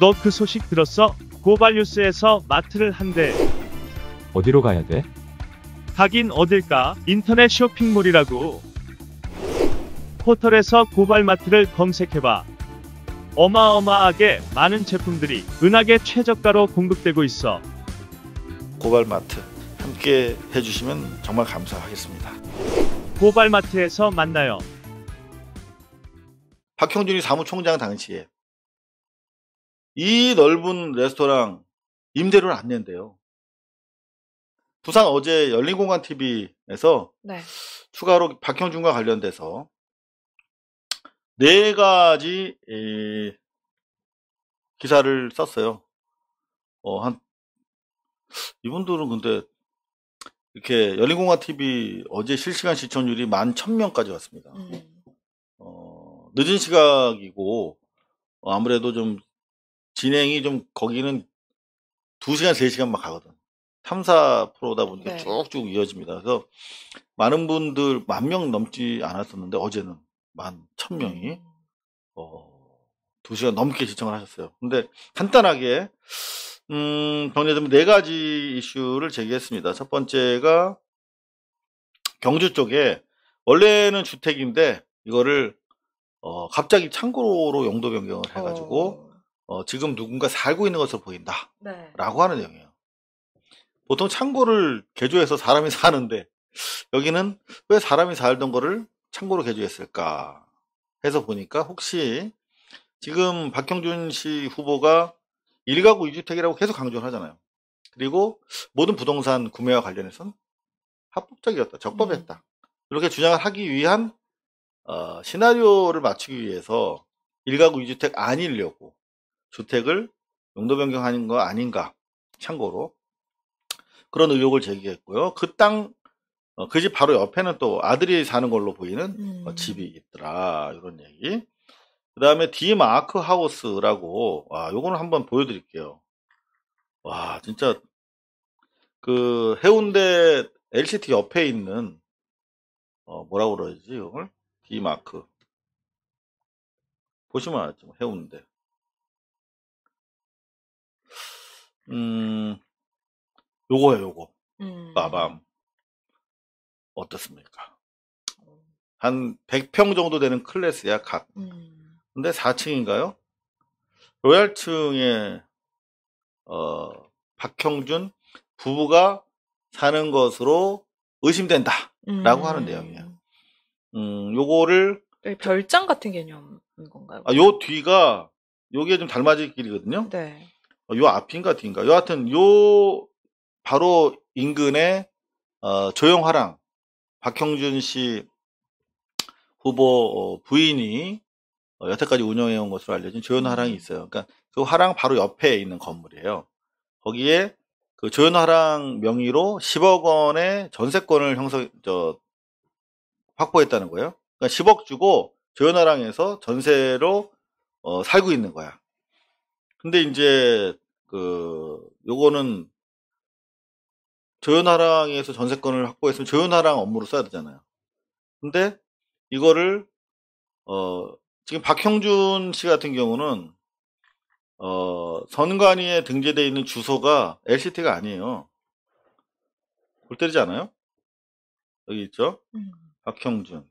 너 그 소식 들었어? 고발뉴스에서 마트를 한대. 어디로 가야 돼? 가긴 어딜까? 인터넷 쇼핑몰이라고. 포털에서 고발마트를 검색해봐. 어마어마하게 많은 제품들이 은하계 최저가로 공급되고 있어. 고발마트 함께 해주시면 정말 감사하겠습니다. 고발마트에서 만나요. 박형준이 사무총장 당시에 이 넓은 레스토랑 임대료를 안 낸대요. 부산 어제 열린공간TV에서 네. 추가로 박형준과 관련돼서 네 가지 에, 기사를 썼어요. 어, 한, 이분들은 근데 이렇게 열린공간TV 어제 실시간 시청률이 만 천명까지 왔습니다. 음. 어, 늦은 시각이고, 아무래도 좀 진행이 좀 거기는 2시간, 3시간 막 가거든. 3, 4%다 보니까 네. 쭉쭉 이어집니다. 그래서 많은 분들 만 명 넘지 않았었는데 어제는 만1 0명이어 음. 2시간 넘게 시청을 하셨어요. 근데 간단하게 음, 정리하자면 네 가지 이슈를 제기했습니다. 첫 번째가 경주 쪽에 원래는 주택인데 이거를 어, 갑자기 창고로 용도 변경을 해가지고 어... 어, 지금 누군가 살고 있는 것으로 보인다. 네. 라고 하는 내용이에요. 보통 창고를 개조해서 사람이 사는데 여기는 왜 사람이 살던 거를 창고로 개조했을까 해서 보니까 혹시 지금 박형준 씨 후보가 일가구 2주택이라고 계속 강조를 하잖아요. 그리고 모든 부동산 구매와 관련해서는 합법적이었다, 적법했다. 음. 이렇게 주장을 하기 위한 어, 시나리오를 맞추기 위해서 일가구 2주택 아니려고 주택을 용도 변경하는 거 아닌가 참고로 그런 의혹을 제기했고요. 그 땅, 어, 그집 바로 옆에는 또 아들이 사는 걸로 보이는 어, 음. 집이 있더라 이런 얘기. 그 다음에 디 마크 하우스라고 와 요거는 한번 보여드릴게요. 와 진짜 그 해운대 LCT 옆에 있는 어 뭐라고 그러지 이걸 디 마크 보시면 알죠 뭐, 해운대 음, 요거예요, 요거. 음. 빠밤. 어떻습니까? 어. 한 100평 정도 되는 클래스야, 각. 음. 근데 4층인가요? 로얄층에, 어, 박형준 부부가 사는 것으로 의심된다. 라고 음. 하는 내용이에요. 음, 음 요거를. 별장 같은 개념인 건가요? 아, 요 뒤가, 요게 좀 닮아질 길이거든요. 네. 어, 요 앞인가 뒤인가 여하튼 요 바로 인근에 어, 조영화랑 박형준 씨 후보 어, 부인이 어, 여태까지 운영해온 것으로 알려진 조현화랑이 음. 있어요. 그러니까 그 화랑 바로 옆에 있는 건물이에요. 거기에 그 조현화랑 명의로 10억 원의 전세권을 형성 저 확보했다는 거예요. 그러니까 10억 주고 조현화랑에서 전세로 어, 살고 있는 거야. 근데 이제 그 요거는 조연하랑에서 전세권을 확보했으면 조연하랑 업무로 써야 되잖아요. 근데 이거를 어 지금 박형준 씨 같은 경우는 어 선관위에 등재되어 있는 주소가 LCT가 아니에요. 골 때리지 않아요? 여기 있죠? 음. 박형준.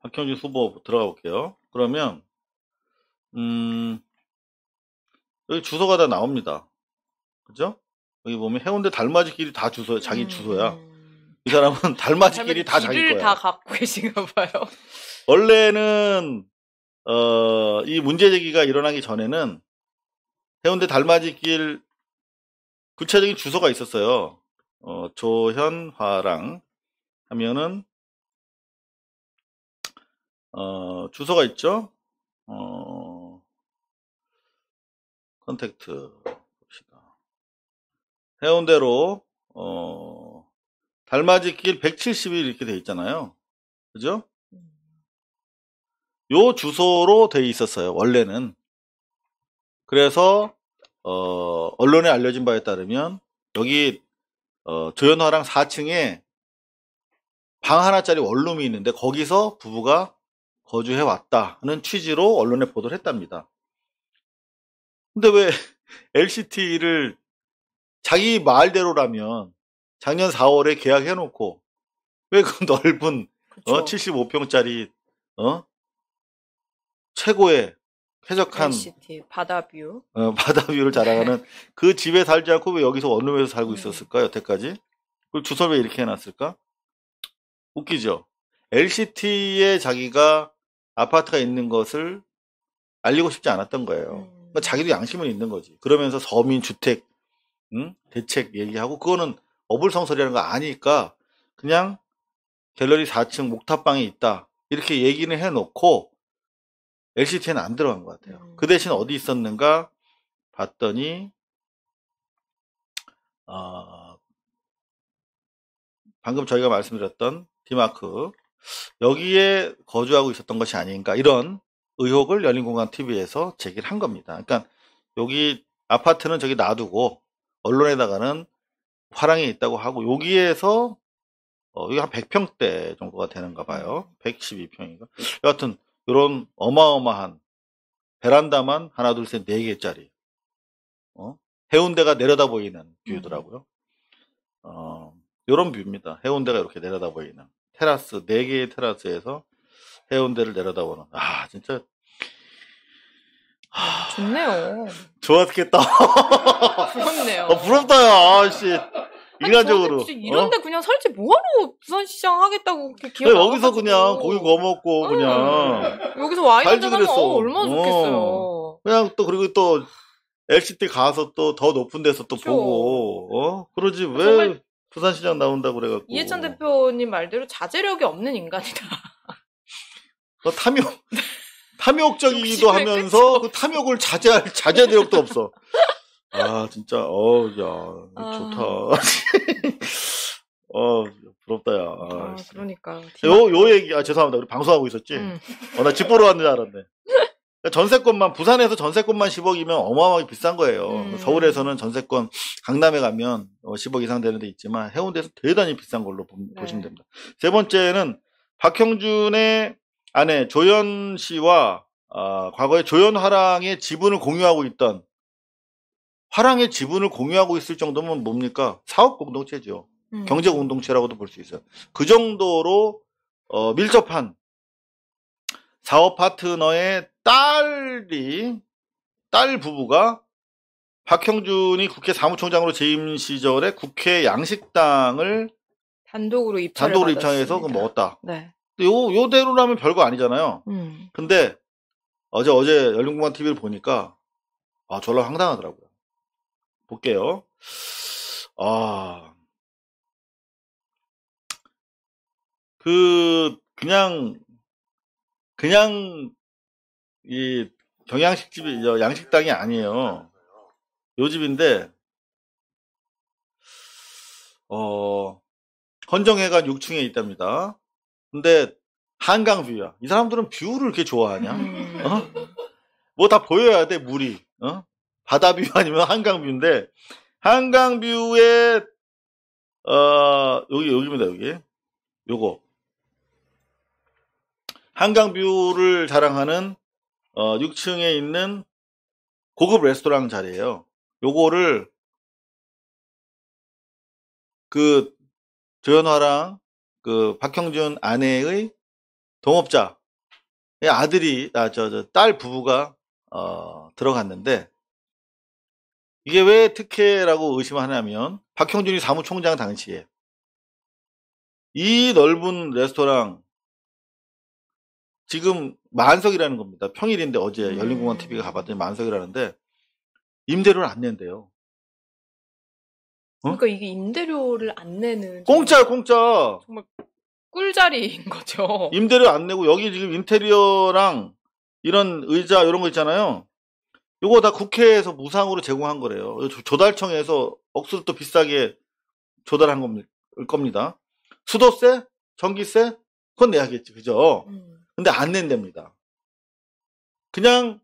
박형준 후보 들어가 볼게요. 그러면 음, 여기 주소가 다 나옵니다. 그죠? 여기 보면 해운대 달맞이길이 다 주소, 자기 음. 주소야. 이 사람은 달맞이길이 다 자기 거야. 다 갖고 계신가 봐요. 원래는 어, 이 문제 제기가 일어나기 전에는 해운대 달맞이길 구체적인 주소가 있었어요. 어, 조현화랑 하면은 어, 주소가 있죠. 어, 컨택트 봅시다. 해운대로 어, 달맞이길 170일 이렇게 돼 있잖아요. 그죠? 요 주소로 돼 있었어요. 원래는. 그래서 어, 언론에 알려진 바에 따르면 여기 어, 조현화랑 4층에 방 하나짜리 원룸이 있는데 거기서 부부가 거주해 왔다는 취지로 언론에 보도를 했답니다. 근데 왜 LCT를 자기 말대로라면 작년 4월에 계약해놓고 왜 그 넓은 어, 75평짜리 어? 최고의 쾌적한 LCT 바다뷰 어, 바다뷰를 자랑하는 그 집에 살지 않고 왜 여기서 원룸에서 살고 음. 있었을까 여태까지 그 주소를 왜 이렇게 해놨을까 웃기죠 LCT에 자기가 아파트가 있는 것을 알리고 싶지 않았던 거예요 음. 그러니까 자기도 양심은 있는 거지. 그러면서 서민 주택 응? 대책 얘기하고 그거는 어불성설이라는 거 아니까 그냥 갤러리 4층 목탑방에 있다 이렇게 얘기는 해놓고 LCT에는 안 들어간 것 같아요. 음. 그 대신 어디 있었는가 봤더니 어, 방금 저희가 말씀드렸던 디마크 여기에 거주하고 있었던 것이 아닌가 이런 의혹을 열린공간 TV에서 제기를 한 겁니다. 그러니까 여기 아파트는 저기 놔두고 언론에다가는 화랑이 있다고 하고 여기에서 어, 여기 한 100평대 정도가 되는가 봐요. 112평인가. 여하튼 이런 어마어마한 베란다만 하나 둘 셋 네 개짜리 어? 해운대가 내려다 보이는 뷰더라고요. 어, 이런 뷰입니다. 해운대가 이렇게 내려다 보이는 테라스 네 개의 테라스에서 해운대를 내려다보는. 아, 진짜. 아, 좋네요. 좋았겠다. 부럽네요. 아, 부럽다, 야, 아, 씨 인간적으로. 이런데 어? 그냥 설치 뭐하러 부산시장 하겠다고 기억 네, 여기서 그냥 고기 구워 먹고 응. 그냥. 여기서 와인 한잔하면 어, 얼마나 어. 좋겠어요. 그냥 또 그리고 또 LCT 가서 또 더 높은 데서 또 그렇죠. 보고 어 그러지 아, 왜 부산시장 나온다고 그래갖고 이해찬 대표님 말대로 자제력이 없는 인간이다. 탐욕 탐욕적이기도 하면서 그 탐욕을 자제할 자제 할 대역도 없어. 아 진짜 어야 아... 좋다. 어 부럽다야. 아, 아 그러니까. 요 요 얘기 아 죄송합니다. 우리 방송하고 있었지. 음. 어나 집 보러 왔는 줄 알았네. 전세권만 부산에서 전세권만 10억이면 어마어마하게 비싼 거예요. 음. 서울에서는 전세권 강남에 가면 10억 어, 이상 되는 데 있지만 해운대에서 대단히 비싼 걸로 보, 네. 시면 됩니다. 세 번째는 박형준의 아내 조연 씨와 어, 아, 과거에 조연 화랑의 지분을 공유하고 있던 화랑의 지분을 공유하고 있을 정도면 뭡니까? 사업 공동체죠. 음. 경제 공동체라고도 볼 수 있어요. 그 정도로 어, 밀접한 사업 파트너의 딸이 딸 부부가 박형준이 국회 사무총장으로 재임 시절에 국회 양식당을 단독으로 입장 단독으로 입장해서 그 먹었다. 네. 요, 요대로라면 별거 아니잖아요. 음. 근데 어제, 어제 열린공간 TV를 보니까, 아, 졸라 황당하더라고요. 볼게요. 아, 그, 그냥, 그냥, 이, 경양식집이, 양식당이 아니에요. 요 집인데, 어, 헌정회관 6층에 있답니다. 근데 한강 뷰야. 이 사람들은 뷰를 이렇게 좋아하냐? 음. 어? 뭐다 보여야 돼 물이. 어? 바다 뷰 아니면 한강 뷰인데 한강 뷰에 어 여기 여기입니다 여기. 요거 한강 뷰를 자랑하는 어, 6층에 있는 고급 레스토랑 자리예요. 요거를 그 조현화랑 그 박형준 아내의 동업자 아들이 아저딸 부부가 어, 들어갔는데 이게 왜 특혜라고 의심하냐면 박형준이 사무총장 당시에 이 넓은 레스토랑 지금 만석이라는 겁니다. 평일인데 어제 네. 열린공원 TV가 가봤더니 만석이라는데 임대료를 안 낸대요. 어? 그러니까 이게 임대료를 안 내는 공짜 공짜. 정말 꿀자리인 거죠. 임대료 안 내고 여기 지금 인테리어랑 이런 의자 이런 거 있잖아요. 이거다 국회에서 무상으로 제공한 거래요. 조달청에서 억수로 또 비싸게 조달한 겁니다. 수도세, 전기세 그건 내야겠지, 그죠? 음. 근데 안 낸답니다. 그냥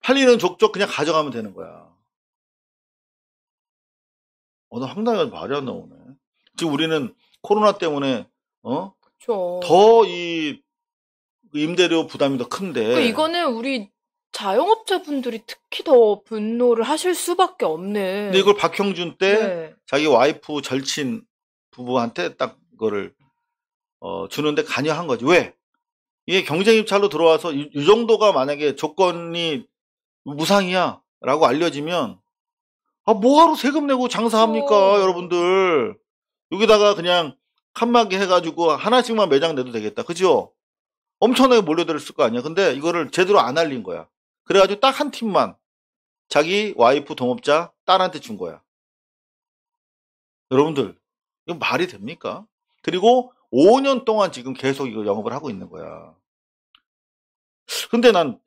팔리는 족족 그냥 가져가면 되는 거야. 어, 느 황당해가지고 말이 안 나오네. 지금 우리는 코로나 때문에, 어? 그렇죠. 더 이, 임대료 부담이 더 큰데. 그러니까 이거는 우리 자영업자분들이 특히 더 분노를 하실 수밖에 없네 근데 이걸 박형준 때 네. 자기 와이프 절친 부부한테 딱 그거를 어, 주는데 관여한 거지. 왜? 이게 경쟁 입찰로 들어와서 이, 이 정도가 만약에 조건이 무상이야라고 알려지면 아, 뭐하러 세금 내고 장사합니까, 어. 여러분들. 여기다가 그냥 칸막이 해가지고 하나씩만 매장 내도 되겠다. 그죠? 엄청나게 몰려들을 었거 아니야. 근데 이거를 제대로 안 알린 거야. 그래가지고 딱 한 팀만 자기 와이프 동업자 딸한테 준 거야. 여러분들, 이거 말이 됩니까? 그리고 5년 동안 지금 계속 이거 영업을 하고 있는 거야. 근데 난,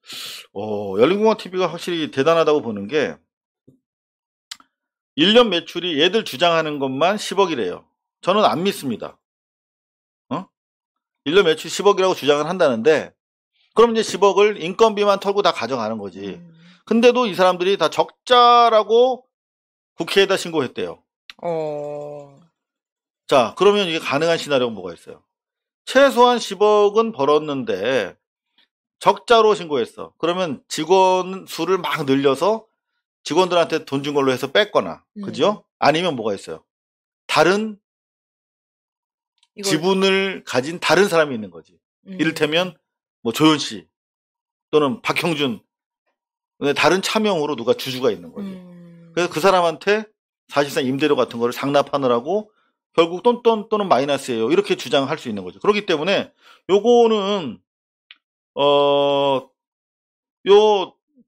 어, 열린공항 TV가 확실히 대단하다고 보는 게, 1년 매출이 얘들 주장하는 것만 10억이래요. 저는 안 믿습니다. 어? 1년 매출 10억이라고 주장을 한다는데 그럼 이제 10억을 인건비만 털고 다 가져가는 거지. 음. 근데도 이 사람들이 다 적자라고 국회에다 신고했대요. 어... 자, 그러면 이게 가능한 시나리오가 뭐가 있어요? 최소한 10억은 벌었는데 적자로 신고했어. 그러면 직원 수를 막 늘려서 직원들한테 돈 준 걸로 해서 뺐거나 음. 그죠? 아니면 뭐가 있어요? 다른 지분을 가진 다른 사람이 있는 거지. 음. 이를테면 뭐 조현 씨 또는 박형준 다른 차명으로 누가 주주가 있는 거지. 음. 그래서 그 음. 사람한테 사실상 임대료 같은 거를 상납하느라고 결국 똔똔 또는 마이너스예요. 이렇게 주장할 수 있는 거죠. 그렇기 때문에 요거는 어요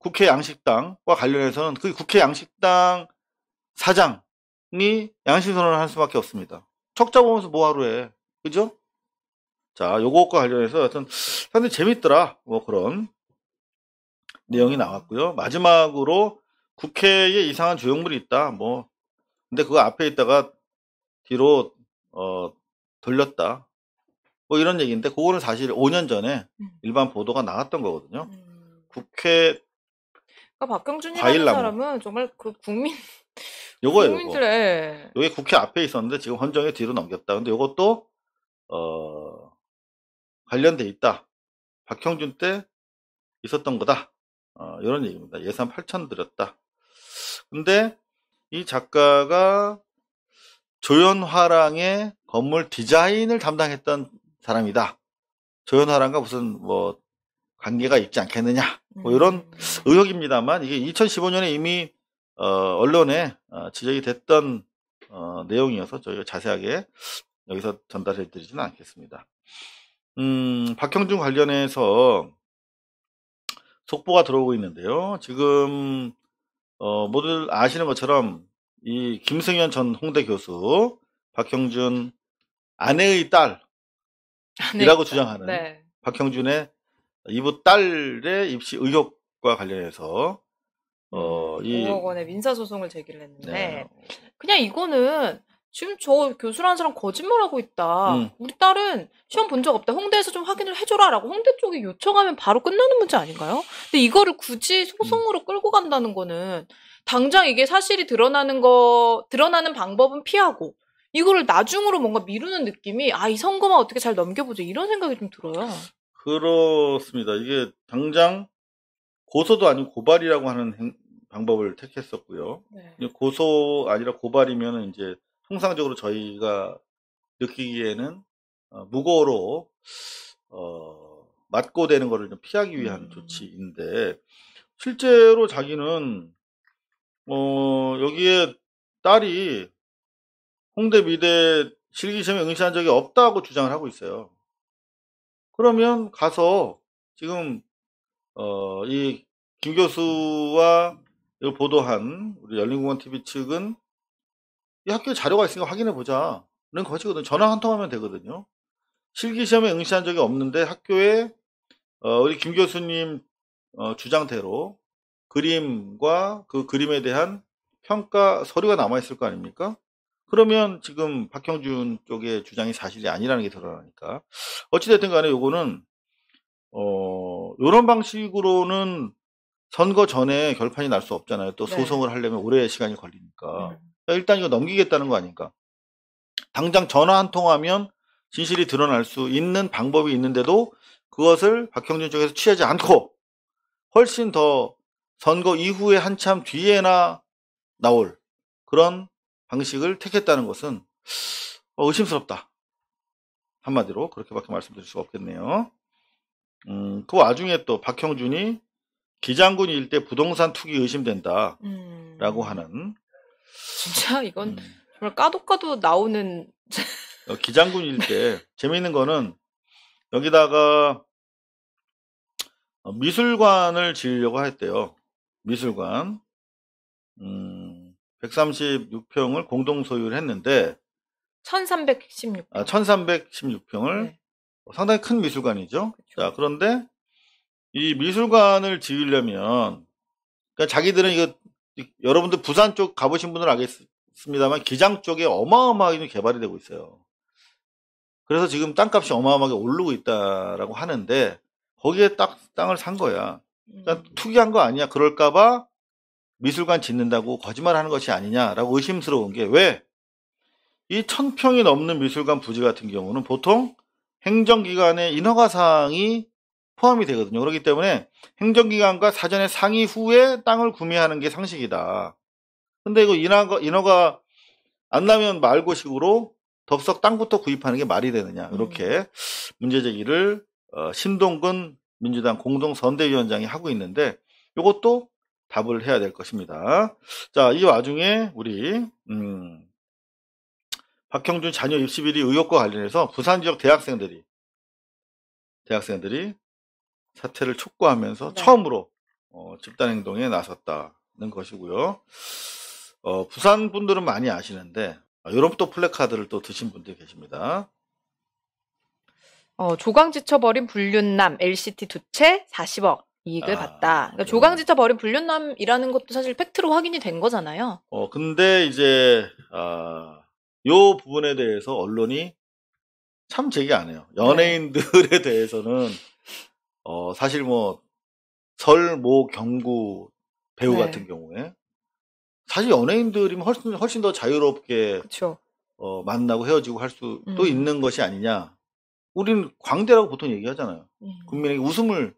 국회 양식당과 관련해서는 그 국회 양식당 사장이 양심 선언을 할 수밖에 없습니다. 척자 보면서 뭐하러 해. 그죠? 자, 요것과 관련해서 하여튼 상당히 재밌더라. 뭐 그런 내용이 나왔고요. 마지막으로 국회에 이상한 조형물이 있다. 뭐 근데 그거 앞에 있다가 뒤로 어 돌렸다. 뭐 이런 얘기인데 그거는 사실 5년 전에 음. 일반 보도가 나왔던 거거든요. 음. 국회 그러니까 박경준이라는 사람은 정말 그 국민 요거예요. 요 국민들의 요게 국회 앞에 있었는데 지금 헌정에 뒤로 넘겼다. 근데 요것도 어, 관련돼 있다. 박형준 때 있었던 거다. 어, 이런 얘기입니다. 예산 8천 드렸다 근데 이 작가가 조연화랑의 건물 디자인을 담당했던 사람이다. 조연화랑과 무슨 뭐 관계가 있지 않겠느냐 뭐 음. 이런 의혹입니다만 이게 2015년에 이미 어, 언론에 어, 지적이 됐던 어, 내용이어서 저희가 자세하게 여기서 전달해 드리지는 않겠습니다. 음, 박형준 관련해서 속보가 들어오고 있는데요. 지금 어, 모두 아시는 것처럼 이 김승현 전 홍대 교수, 박형준 아내의 딸이라고 아 주장하는 네. 박형준의 이부 딸의 입시 의혹과 관련해서 어, 음, 이 5억 원의 민사 소송을 제기를 했는데 네. 그냥 이거는 지금 저 교수라는 사람 거짓말하고 있다. 음. 우리 딸은 시험 본 적 없다. 홍대에서 좀 확인을 해줘라라고 홍대 쪽에 요청하면 바로 끝나는 문제 아닌가요? 근데 이거를 굳이 음. 소송으로 음. 끌고 간다는 거는 당장 이게 사실이 드러나는 거 드러나는 방법은 피하고 이거를 나중으로 뭔가 미루는 느낌이 아 이 선거만 어떻게 잘 넘겨보자 이런 생각이 좀 들어요. 그렇습니다. 이게 당장 고소도 아닌고 고발이라고 하는 행, 방법을 택했었고요. 네. 고소 아니라 고발이면 이제 통상적으로 저희가 느끼기에는 어, 무고로 어, 맞고 되는 것을 좀 피하기 위한 음. 조치인데 실제로 자기는 어, 여기에 딸이 홍대 미대 실기시험에 응시한 적이 없다고 주장을 하고 있어요. 그러면 가서 지금 어, 이김 교수와 보도한 우리 열린공원 TV 측은 이 학교 자료가 있으니까 확인해 보자는 것이거든요. 전화 한 통하면 되거든요. 실기 시험에 응시한 적이 없는데 학교에 어, 우리 김 교수님 어, 주장대로 그림과 그 그림에 대한 평가 서류가 남아 있을 거 아닙니까? 그러면 지금 박형준 쪽의 주장이 사실이 아니라는 게 드러나니까 어찌됐든 간에 요거는 어 요런 방식으로는 선거 전에 결판이 날 수 없잖아요. 또 네. 소송을 하려면 오래 시간이 걸리니까 음. 그러니까 일단 이거 넘기겠다는 거 아닌가? 당장 전화 한 통하면 진실이 드러날 수 있는 방법이 있는데도 그것을 박형준 쪽에서 취하지 않고 훨씬 더 선거 이후에 한참 뒤에나 나올 그런 방식을 택했다는 것은 어, 의심스럽다. 한마디로 그렇게밖에 말씀드릴 수가 없겠네요. 음, 그 와중에 또 박형준이 기장군 일대 부동산 투기 의심된다라고 음. 하는 진짜 이건 음. 정말 까도 까도 나오는 어, 기장군 일대 재미있는 거는 여기다가 어, 미술관을 지으려고 했대요. 미술관. 음, 136평을 공동 소유를 했는데 1316. 아, 1316평을 네. 어, 상당히 큰 미술관이죠. 그쵸. 그렇죠. 자, 그런데 이 미술관을 지으려면 그러니까 자기들은 이거 여러분들 부산 쪽 가보신 분들은 알겠습니다만 기장 쪽에 어마어마하게 개발이 되고 있어요. 그래서 지금 땅값이 어마어마하게 오르고 있다라고 하는데 거기에 딱 땅을 산 거야. 그러니까 음. 투기한 거 아니야. 그럴까봐 미술관 짓는다고 거짓말하는 것이 아니냐라고 의심스러운 게 왜 이 천평이 넘는 미술관 부지 같은 경우는 보통 행정기관의 인허가 사항이 포함이 되거든요. 그렇기 때문에 행정기관과 사전에 상의 후에 땅을 구매하는 게 상식이다. 근데 이거 인허가, 인허가 안 나면 말고식으로 덥석 땅부터 구입하는 게 말이 되느냐 음. 이렇게 음. 문제 제기를 어, 신동근 민주당 공동선대위원장이 하고 있는데 이것도 답을 해야 될 것입니다. 자, 이 와중에 우리 음, 박형준 자녀 입시 비리 의혹과 관련해서 부산 지역 대학생들이 대학생들이 사태를 촉구하면서 네. 처음으로 어, 집단 행동에 나섰다는 것이고요. 어, 부산 분들은 많이 아시는데 유럽 아, 또 플래카드를 또 드신 분들이 계십니다. 어, 조강 지쳐버린 불륜남 LCT 두 채 40억 이익을 아, 봤다. 그러니까 조강지차 벌인 불륜남이라는 것도 사실 팩트로 확인이 된 거잖아요. 어, 근데 이제 아, 요 부분에 대해서 언론이 참 제기 안 해요. 네. 연예인들에 네. 대해서는 어, 사실 뭐 설모 경구 배우 네. 같은 경우에 사실 연예인들이면 뭐 훨씬 훨씬 더 자유롭게 그쵸. 어, 만나고 헤어지고 할 수도 음. 있는 것이 아니냐. 우리는 광대라고 보통 얘기하잖아요. 음. 국민에게 웃음을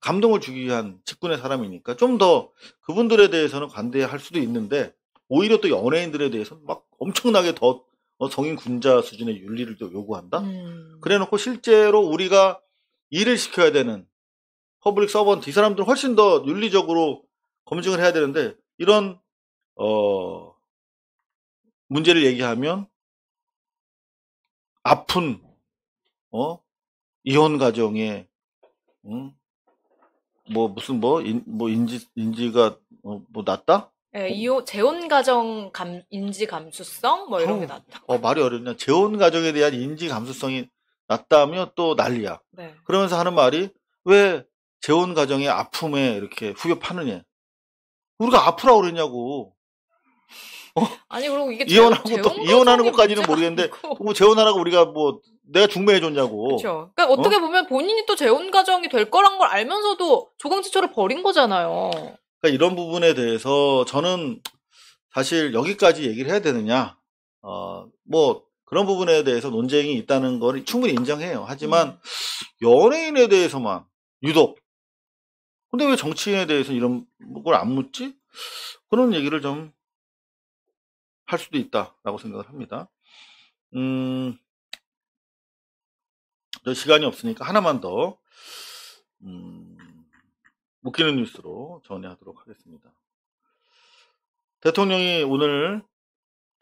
감동을 주기 위한 직군의 사람이니까 좀 더 그분들에 대해서는 관대할 수도 있는데 오히려 또 연예인들에 대해서는 막 엄청나게 더 어, 성인 군자 수준의 윤리를 또 요구한다. 음. 그래놓고 실제로 우리가 일을 시켜야 되는 퍼블릭 서번트 이 사람들은 훨씬 더 윤리적으로 검증을 해야 되는데 이런 어 문제를 얘기하면 아픈 어 이혼 가정에 응? 뭐 무슨 뭐인뭐 뭐 인지 인지가 어, 뭐 낮다? 예, 뭐 이혼 재혼 가정 감 인지 감수성 뭐 이런 어, 게 낮다. 어 말이 어렵냐? 재혼 가정에 대한 인지 감수성이 낮다면 또 난리야. 네. 그러면서 하는 말이 왜 재혼 가정의 아픔에 이렇게 후벼 파느냐? 우리가 아프라 그랬냐고. 어? 아니 그리고 이게 혼 이혼하고 또 이혼하는 것까지는 모르겠는데 뭐 재혼하라고 우리가 뭐 내가 중매해줬냐고. 그렇죠. 그러니까 어떻게 어? 보면 본인이 또 재혼 가정이 될 거란 걸 알면서도 조강지처를 버린 거잖아요. 그러니까 이런 부분에 대해서 저는 사실 여기까지 얘기를 해야 되느냐, 어, 뭐 그런 부분에 대해서 논쟁이 있다는 걸 충분히 인정해요. 하지만 음. 연예인에 대해서만 유독. 근데 왜 정치인에 대해서 이런 걸 안 묻지? 그런 얘기를 좀 할 수도 있다라고 생각을 합니다. 음. 네, 시간이 없으니까 하나만 더 음, 웃기는 뉴스로 정리하도록 하겠습니다. 대통령이 오늘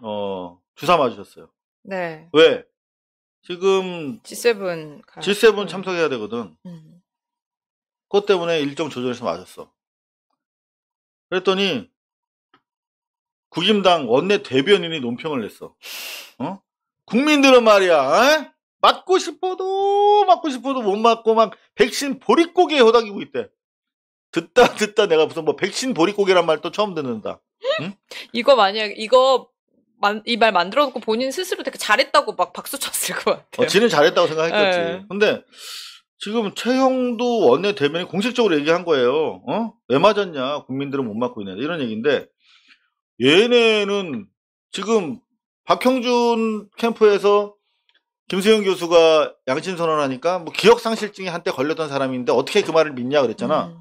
어, 주사 맞으셨어요. 네. 왜? 지금 G7 G7 참석해야 되거든. 음. 그것 때문에 일정 조절해서 맞았어. 그랬더니 국임당 원내 대변인이 논평을 냈어. 어? 국민들은 말이야. 에? 맞고 싶어도 맞고 싶어도 못 맞고 막 백신 보릿고개에 허닥이고 있대. 듣다 듣다 내가 무슨 뭐 백신 보릿고개란 말 또 처음 듣는다. 응? 이거 만약 이거 이 말 만들어 놓고 본인 스스로 되게 잘했다고 막 박수 쳤을 것 같아요. 어, 지는 잘했다고 생각했겠지. 네. 근데 지금 최형도 원내 대변이 공식적으로 얘기한 거예요. 어? 왜 맞았냐? 국민들은 못 맞고 있냐 이런 얘기인데 얘네는 지금 박형준 캠프에서 김수영 교수가 양심 선언하니까 뭐 기억 상실증이 한때 걸렸던 사람인데 어떻게 그 말을 믿냐 그랬잖아. 음.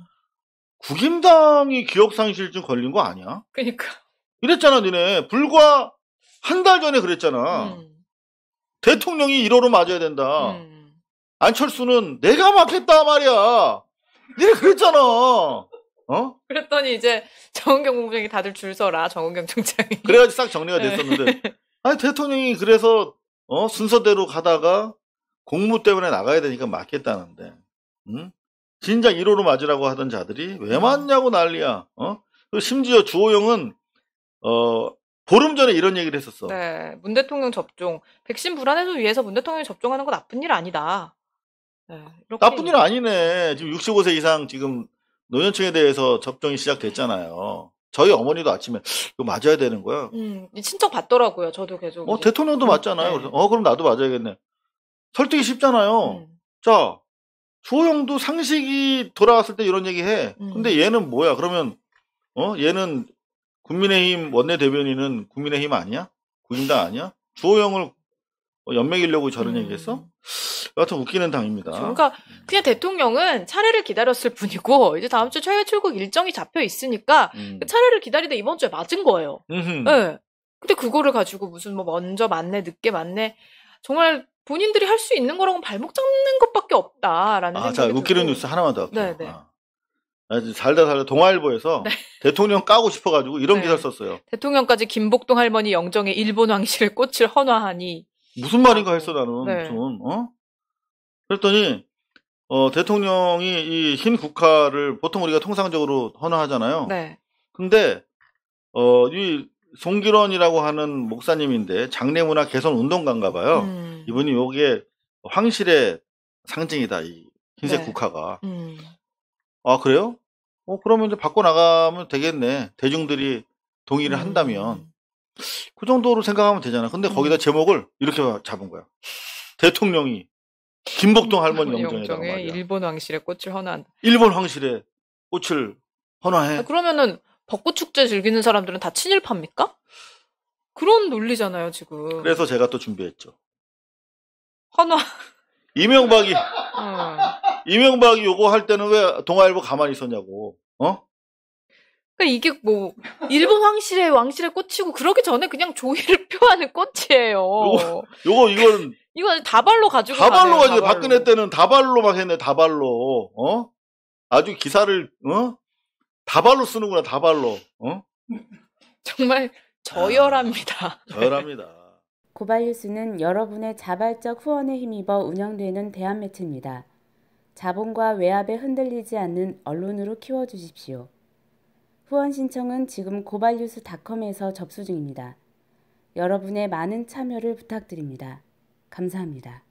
국임당이 기억 상실증 걸린 거 아니야? 그러니까. 이랬잖아, 니네. 불과 한 달 전에 그랬잖아. 음. 대통령이 1호로 맞아야 된다. 음. 안철수는 내가 맞겠다 말이야. 니네 그랬잖아. 어? 그랬더니 이제 정은경 공장이 다들 줄 서라. 정은경 총장이. 그래가지고 싹 정리가 됐었는데. 네. 아니 대통령이 그래서 어? 순서대로 가다가 공무 때문에 나가야 되니까 맞겠다는데, 응? 진작 1호로 맞으라고 하던 자들이 왜 음. 맞냐고 난리야, 어? 심지어 주호영은, 어, 보름 전에 이런 얘기를 했었어. 네. 문 대통령 접종. 백신 불안 해소 위해서 문 대통령이 접종하는 건 나쁜 일 아니다. 네, 나쁜 일 아니네. 지금 65세 이상 지금 노년층에 대해서 접종이 시작됐잖아요. 저희 어머니도 아침에 이거 맞아야 되는 거야. 음, 친척 받더라고요. 저도 계속. 어, 이제. 대통령도 음, 맞잖아요. 네. 그래서 어, 그럼 나도 맞아야겠네. 설득이 쉽잖아요. 음. 자, 주호영도 상식이 돌아왔을 때 이런 얘기 해. 음. 근데 얘는 뭐야? 그러면 어, 얘는 국민의힘 원내대변인은 국민의힘 아니야? 국인당 아니야? 주호영을 뭐 연맥이려고 저런 음. 얘기했어? 여하튼 웃기는 당입니다. 그렇죠. 그러니까 그냥 대통령은 차례를 기다렸을 뿐이고 이제 다음 주최외 출국 일정이 잡혀 있으니까 음. 그 차례를 기다리다 이번 주에 맞은 거예요. 음 네. 근데 그거를 가지고 무슨 뭐 먼저 맞네 늦게 맞네 정말 본인들이 할 수 있는 거라고 발목 잡는 것밖에 없다라는 아, 생각이 자, 웃기는 뉴스 하나만 더 할게요. 네네. 네. 아. 살다 아, 살다 동아일보에서 네. 대통령 까고 싶어가지고 이런 네. 기사를 썼어요. 대통령까지 김복동 할머니 영정의 일본 왕실의 꽃을 헌화하니 무슨 말인가 했어 나는 네. 무슨 어? 그랬더니 어, 대통령이 이 흰 국화를 보통 우리가 통상적으로 헌화하잖아요. 네. 근데 어, 이 송기론이라고 하는 목사님인데 장례문화 개선 운동가인가 봐요. 음. 이분이 요게 황실의 상징이다. 이 흰색 네. 국화가. 음. 아, 그래요? 어, 그러면 이제 바꿔 나가면 되겠네. 대중들이 동의를 음. 한다면. 그 정도로 생각하면 되잖아. 근데 거기다 음. 제목을 이렇게 잡은 거야. 대통령이 김복동 음. 할머니 영정에다가 말이야. 일본 왕실의 꽃을 헌한. 일본 황실의 꽃을 헌화해. 아, 그러면은 벚꽃 축제 즐기는 사람들은 다 친일파입니까? 그런 논리잖아요, 지금. 그래서 제가 또 준비했죠. 헌화. 이명박이 어. 이명박이 요거 할 때는 왜 동아일보 가만히 있었냐고. 어? 그러니까 이게 뭐 일본 황실의 왕실의 꽃이고 그러기 전에 그냥 조의를 표하는 꽃이에요. 요거, 요거 이건 이건 다발로 가지고 다발로 가지고 박근혜 때는 다발로 막 했네 다발로 어 아주 기사를 어 다발로 쓰는구나 다발로 어 정말 저열합니다. 아, 저열합니다. 고발뉴스는 여러분의 자발적 후원에 힘입어 운영되는 대한 매체입니다. 자본과 외압에 흔들리지 않는 언론으로 키워주십시오. 후원 신청은 지금 고발뉴스닷컴에서 접수 중입니다. 여러분의 많은 참여를 부탁드립니다. 감사합니다.